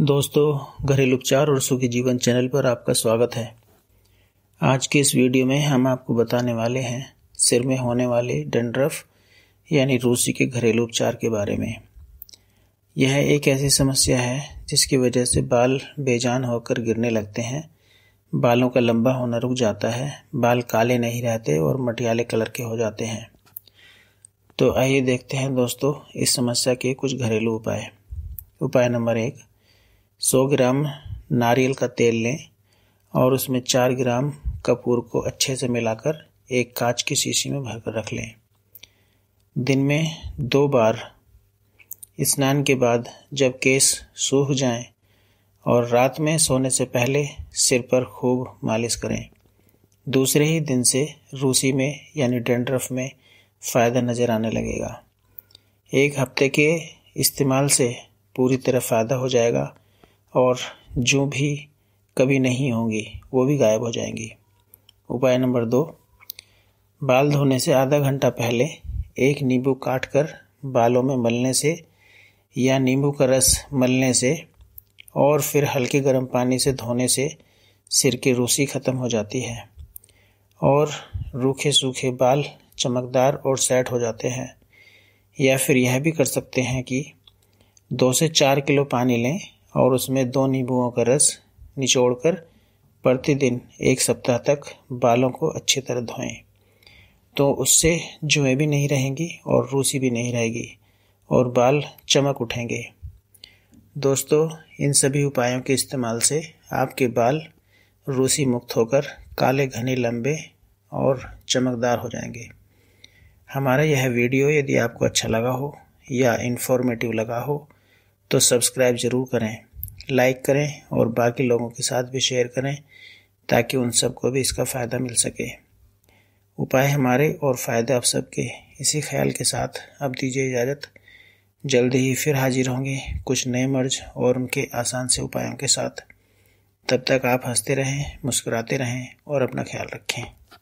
दोस्तों घरेलू उपचार और सुखी जीवन चैनल पर आपका स्वागत है आज के इस वीडियो में हम आपको बताने वाले हैं सिर में होने वाले डंड्रफ यानी रूसी के घरेलू उपचार के बारे में यह एक ऐसी समस्या है जिसकी वजह से बाल बेजान होकर गिरने लगते हैं बालों का लंबा होना रुक जाता है बाल काले नहीं रहते और मटियाले कलर के हो जाते हैं तो आइए देखते हैं दोस्तों इस समस्या के कुछ घरेलू उपाय उपाय नंबर एक 100 ग्राम नारियल का तेल लें और उसमें 4 ग्राम कपूर को अच्छे से मिलाकर एक कांच की शीशी में भरकर रख लें दिन में दो बार स्नान के बाद जब केस सूख जाएं और रात में सोने से पहले सिर पर खूब मालिश करें दूसरे ही दिन से रूसी में यानी डेंड्रफ में फ़ायदा नज़र आने लगेगा एक हफ्ते के इस्तेमाल से पूरी तरह फ़ायदा हो जाएगा और जो भी कभी नहीं होंगी वो भी गायब हो जाएंगी उपाय नंबर दो बाल धोने से आधा घंटा पहले एक नींबू काट कर बालों में मलने से या नींबू का रस मलने से और फिर हल्के गर्म पानी से धोने से सिर की रूसी ख़त्म हो जाती है और रूखे सूखे बाल चमकदार और सेट हो जाते हैं या फिर यह भी कर सकते हैं कि दो से चार किलो पानी लें और उसमें दो नींबुओं का रस निचोड़कर प्रतिदिन एक सप्ताह तक बालों को अच्छी तरह धोएं तो उससे जुएँ भी नहीं रहेंगी और रूसी भी नहीं रहेगी और बाल चमक उठेंगे दोस्तों इन सभी उपायों के इस्तेमाल से आपके बाल रूसी मुक्त होकर काले घने लंबे और चमकदार हो जाएंगे हमारा यह वीडियो यदि आपको अच्छा लगा हो या इन्फॉर्मेटिव लगा हो तो सब्सक्राइब ज़रूर करें लाइक करें और बाकी लोगों के साथ भी शेयर करें ताकि उन सबको भी इसका फ़ायदा मिल सके उपाय हमारे और फायदे आप सबके इसी ख्याल के साथ अब दीजिए इजाज़त जल्दी ही फिर हाजिर होंगे कुछ नए मर्ज और उनके आसान से उपायों के साथ तब तक आप हंसते रहें मुस्कुराते रहें और अपना ख्याल रखें